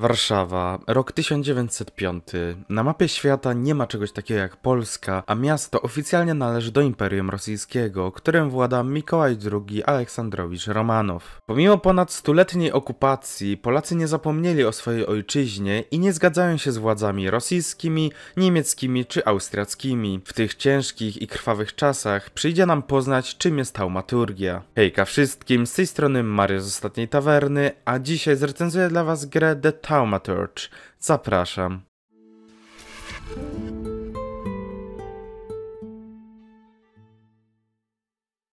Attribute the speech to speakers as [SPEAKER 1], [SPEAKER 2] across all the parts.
[SPEAKER 1] Warszawa, rok 1905. Na mapie świata nie ma czegoś takiego jak Polska, a miasto oficjalnie należy do Imperium Rosyjskiego, którym włada Mikołaj II Aleksandrowicz Romanow. Pomimo ponad stuletniej okupacji, Polacy nie zapomnieli o swojej ojczyźnie i nie zgadzają się z władzami rosyjskimi, niemieckimi czy austriackimi. W tych ciężkich i krwawych czasach przyjdzie nam poznać, czym jest taumaturgia. Hejka wszystkim, z tej strony Mariusz z Ostatniej Tawerny, a dzisiaj zrecenzuję dla Was grę The Thaumaturge. Zapraszam.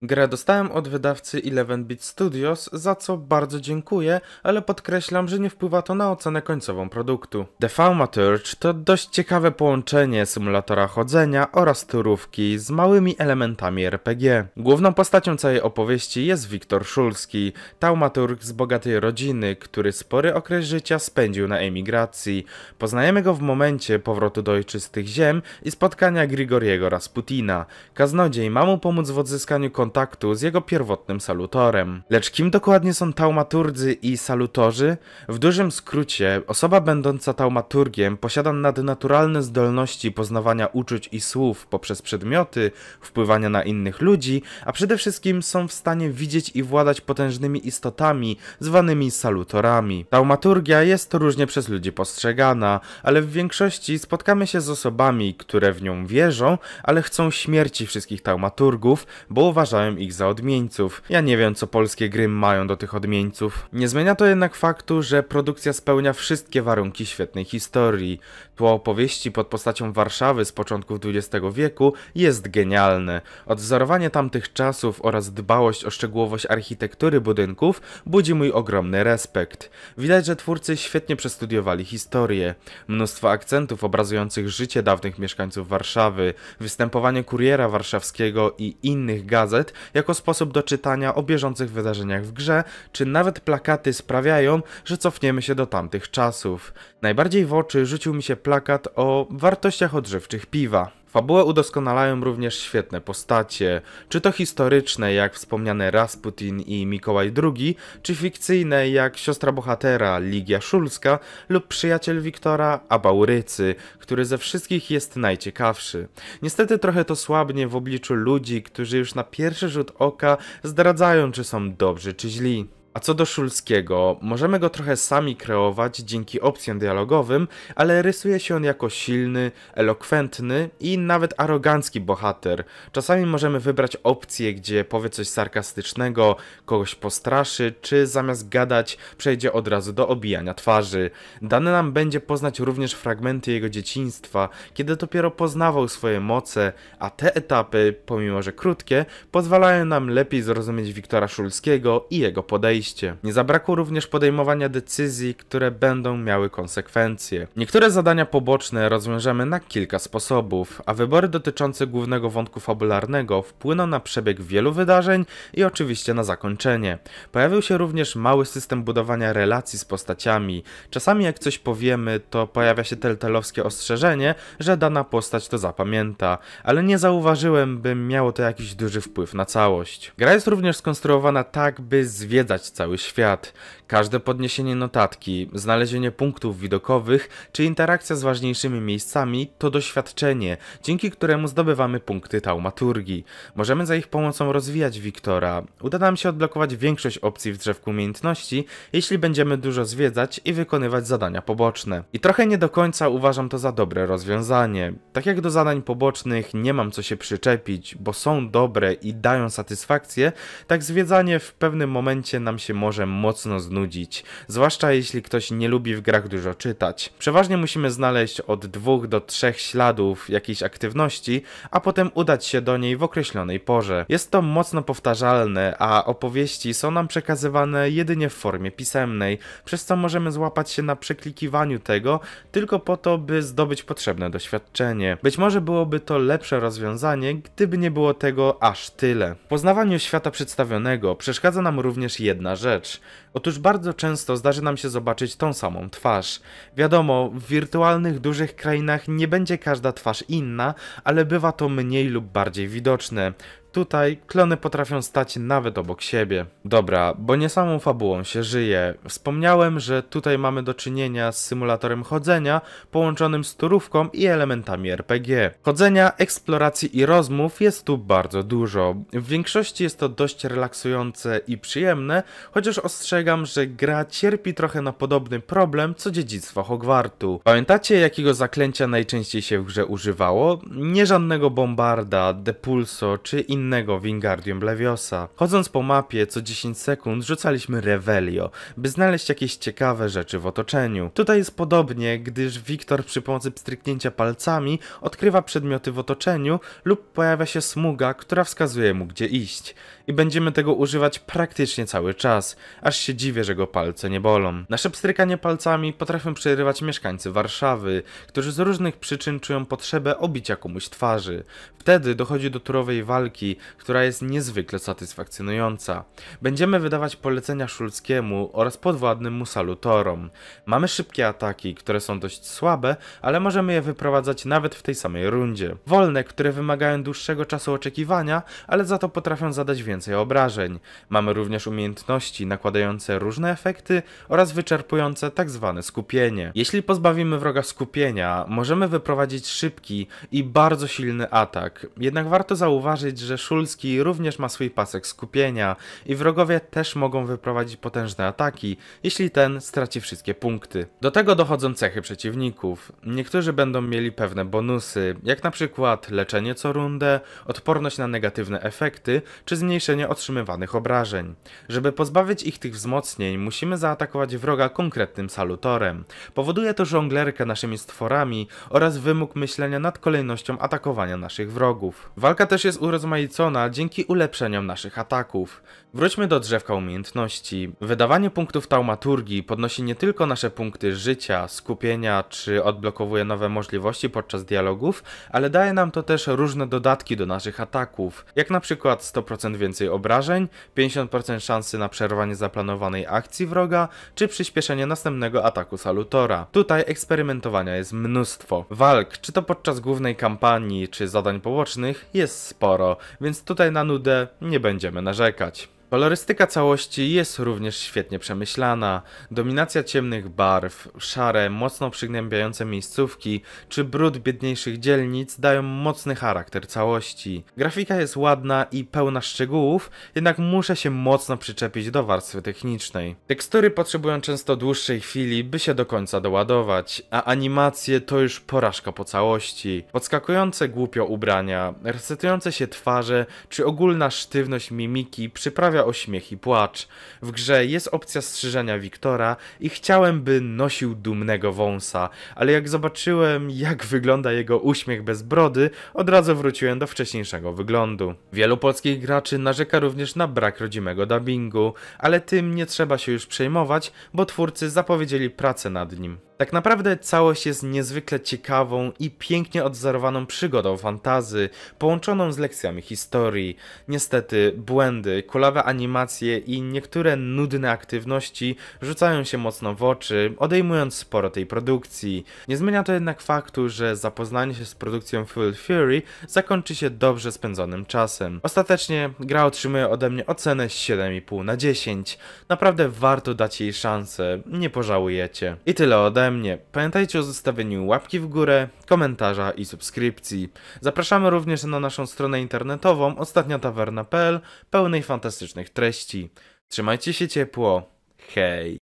[SPEAKER 1] Grę dostałem od wydawcy 11-bit Studios, za co bardzo dziękuję, ale podkreślam, że nie wpływa to na ocenę końcową produktu. The Thaumaturge to dość ciekawe połączenie symulatora chodzenia oraz turówki z małymi elementami RPG. Główną postacią całej opowieści jest Wiktor Szulski, taumaturg z bogatej rodziny, który spory okres życia spędził na emigracji. Poznajemy go w momencie powrotu do ojczystych ziem i spotkania Grigoriego Rasputina. Kaznodziej ma mu pomóc w odzyskaniu kontroli kontaktu z jego pierwotnym salutorem. Lecz kim dokładnie są taumaturdzy i salutorzy? W dużym skrócie, osoba będąca taumaturgiem posiada nadnaturalne zdolności poznawania uczuć i słów poprzez przedmioty, wpływania na innych ludzi, a przede wszystkim są w stanie widzieć i władać potężnymi istotami zwanymi salutorami. Taumaturgia jest różnie przez ludzi postrzegana, ale w większości spotkamy się z osobami, które w nią wierzą, ale chcą śmierci wszystkich taumaturgów, bo uważają, uznałem ich za odmieńców. Ja nie wiem, co polskie gry mają do tych odmieńców. Nie zmienia to jednak faktu, że produkcja spełnia wszystkie warunki świetnej historii. Tło opowieści pod postacią Warszawy z początków XX wieku jest genialny. Odwzorowanie tamtych czasów oraz dbałość o szczegółowość architektury budynków budzi mój ogromny respekt. Widać, że twórcy świetnie przestudiowali historię. Mnóstwo akcentów obrazujących życie dawnych mieszkańców Warszawy, występowanie kuriera warszawskiego i innych gazet jako sposób do czytania o bieżących wydarzeniach w grze, czy nawet plakaty sprawiają, że cofniemy się do tamtych czasów. Najbardziej w oczy rzucił mi się plakat o wartościach odżywczych piwa. Fabułę udoskonalają również świetne postacie, czy to historyczne jak wspomniane Rasputin i Mikołaj II, czy fikcyjne jak siostra bohatera Ligia Szulska lub przyjaciel Wiktora Abaurycy, który ze wszystkich jest najciekawszy. Niestety trochę to słabnie w obliczu ludzi, którzy już na pierwszy rzut oka zdradzają czy są dobrzy czy źli. A co do Szulskiego, możemy go trochę sami kreować dzięki opcjom dialogowym, ale rysuje się on jako silny, elokwentny i nawet arogancki bohater. Czasami możemy wybrać opcję, gdzie powie coś sarkastycznego, kogoś postraszy, czy zamiast gadać przejdzie od razu do obijania twarzy. Dane nam będzie poznać również fragmenty jego dzieciństwa, kiedy dopiero poznawał swoje moce, a te etapy, pomimo że krótkie, pozwalają nam lepiej zrozumieć Wiktora Szulskiego i jego podejście. Nie zabrakło również podejmowania decyzji, które będą miały konsekwencje. Niektóre zadania poboczne rozwiążemy na kilka sposobów, a wybory dotyczące głównego wątku fabularnego wpłyną na przebieg wielu wydarzeń i oczywiście na zakończenie. Pojawił się również mały system budowania relacji z postaciami. Czasami jak coś powiemy, to pojawia się teltelowskie ostrzeżenie, że dana postać to zapamięta, ale nie zauważyłem, by miało to jakiś duży wpływ na całość. Gra jest również skonstruowana tak, by zwiedzać cały świat. Każde podniesienie notatki, znalezienie punktów widokowych czy interakcja z ważniejszymi miejscami to doświadczenie, dzięki któremu zdobywamy punkty taumaturgii. Możemy za ich pomocą rozwijać Wiktora. Uda nam się odblokować większość opcji w drzewku umiejętności, jeśli będziemy dużo zwiedzać i wykonywać zadania poboczne. I trochę nie do końca uważam to za dobre rozwiązanie. Tak jak do zadań pobocznych nie mam co się przyczepić, bo są dobre i dają satysfakcję, tak zwiedzanie w pewnym momencie nam się się może mocno znudzić, zwłaszcza jeśli ktoś nie lubi w grach dużo czytać. Przeważnie musimy znaleźć od dwóch do trzech śladów jakiejś aktywności, a potem udać się do niej w określonej porze. Jest to mocno powtarzalne, a opowieści są nam przekazywane jedynie w formie pisemnej, przez co możemy złapać się na przeklikiwaniu tego tylko po to, by zdobyć potrzebne doświadczenie. Być może byłoby to lepsze rozwiązanie, gdyby nie było tego aż tyle. W poznawaniu świata przedstawionego przeszkadza nam również jedna rzecz. Otóż bardzo często zdarzy nam się zobaczyć tą samą twarz. Wiadomo, w wirtualnych dużych krainach nie będzie każda twarz inna, ale bywa to mniej lub bardziej widoczne. Tutaj klony potrafią stać nawet obok siebie. Dobra, bo nie samą fabułą się żyje. Wspomniałem, że tutaj mamy do czynienia z symulatorem chodzenia połączonym z turówką i elementami RPG. Chodzenia, eksploracji i rozmów jest tu bardzo dużo. W większości jest to dość relaksujące i przyjemne, chociaż ostrzegam, że gra cierpi trochę na podobny problem co dziedzictwo Hogwartu. Pamiętacie jakiego zaklęcia najczęściej się w grze używało? Nie żadnego bombarda, depulso czy innego innego Wingardium Leviosa. Chodząc po mapie co 10 sekund rzucaliśmy Revelio, by znaleźć jakieś ciekawe rzeczy w otoczeniu. Tutaj jest podobnie, gdyż Wiktor przy pomocy pstryknięcia palcami odkrywa przedmioty w otoczeniu lub pojawia się smuga, która wskazuje mu gdzie iść i będziemy tego używać praktycznie cały czas, aż się dziwię, że go palce nie bolą. Nasze pstrykanie palcami potrafią przerywać mieszkańcy Warszawy, którzy z różnych przyczyn czują potrzebę obicia komuś twarzy. Wtedy dochodzi do turowej walki, która jest niezwykle satysfakcjonująca. Będziemy wydawać polecenia Szulskiemu oraz podwładnym mu salutorom. Mamy szybkie ataki, które są dość słabe, ale możemy je wyprowadzać nawet w tej samej rundzie. Wolne, które wymagają dłuższego czasu oczekiwania, ale za to potrafią zadać więcej więcej obrażeń. Mamy również umiejętności nakładające różne efekty oraz wyczerpujące tzw. Tak skupienie. Jeśli pozbawimy wroga skupienia, możemy wyprowadzić szybki i bardzo silny atak. Jednak warto zauważyć, że Szulski również ma swój pasek skupienia i wrogowie też mogą wyprowadzić potężne ataki, jeśli ten straci wszystkie punkty. Do tego dochodzą cechy przeciwników. Niektórzy będą mieli pewne bonusy, jak na przykład leczenie co rundę, odporność na negatywne efekty, czy zmniejszenie zmniejszenie otrzymywanych obrażeń. Żeby pozbawić ich tych wzmocnień, musimy zaatakować wroga konkretnym salutorem. Powoduje to żonglerkę naszymi stworami oraz wymóg myślenia nad kolejnością atakowania naszych wrogów. Walka też jest urozmaicona dzięki ulepszeniom naszych ataków. Wróćmy do drzewka umiejętności. Wydawanie punktów taumaturgii podnosi nie tylko nasze punkty życia, skupienia czy odblokowuje nowe możliwości podczas dialogów, ale daje nam to też różne dodatki do naszych ataków, jak na przykład 100% więcej więcej obrażeń, 50% szansy na przerwanie zaplanowanej akcji wroga, czy przyspieszenie następnego ataku salutora. Tutaj eksperymentowania jest mnóstwo. Walk, czy to podczas głównej kampanii, czy zadań pobocznych, jest sporo, więc tutaj na nudę nie będziemy narzekać. Kolorystyka całości jest również świetnie przemyślana. Dominacja ciemnych barw, szare, mocno przygnębiające miejscówki czy brud biedniejszych dzielnic dają mocny charakter całości. Grafika jest ładna i pełna szczegółów, jednak muszę się mocno przyczepić do warstwy technicznej. Tekstury potrzebują często dłuższej chwili, by się do końca doładować, a animacje to już porażka po całości. Podskakujące głupio ubrania, recytujące się twarze czy ogólna sztywność mimiki przyprawia sprawia ośmiech i płacz. W grze jest opcja strzyżenia Wiktora i chciałem, by nosił dumnego wąsa, ale jak zobaczyłem, jak wygląda jego uśmiech bez brody, od razu wróciłem do wcześniejszego wyglądu. Wielu polskich graczy narzeka również na brak rodzimego dubbingu, ale tym nie trzeba się już przejmować, bo twórcy zapowiedzieli pracę nad nim. Tak naprawdę całość jest niezwykle ciekawą i pięknie odzorowaną przygodą fantazy, połączoną z lekcjami historii. Niestety błędy, kulawe animacje i niektóre nudne aktywności rzucają się mocno w oczy, odejmując sporo tej produkcji. Nie zmienia to jednak faktu, że zapoznanie się z produkcją Full Fury zakończy się dobrze spędzonym czasem. Ostatecznie gra otrzymuje ode mnie ocenę 7,5 na 10. Naprawdę warto dać jej szansę, nie pożałujecie. I tyle ode ode mnie. Pamiętajcie o zostawieniu łapki w górę, komentarza i subskrypcji. Zapraszamy również na naszą stronę internetową ostatniatawerna.pl pełnej fantastycznych treści. Trzymajcie się ciepło. Hej!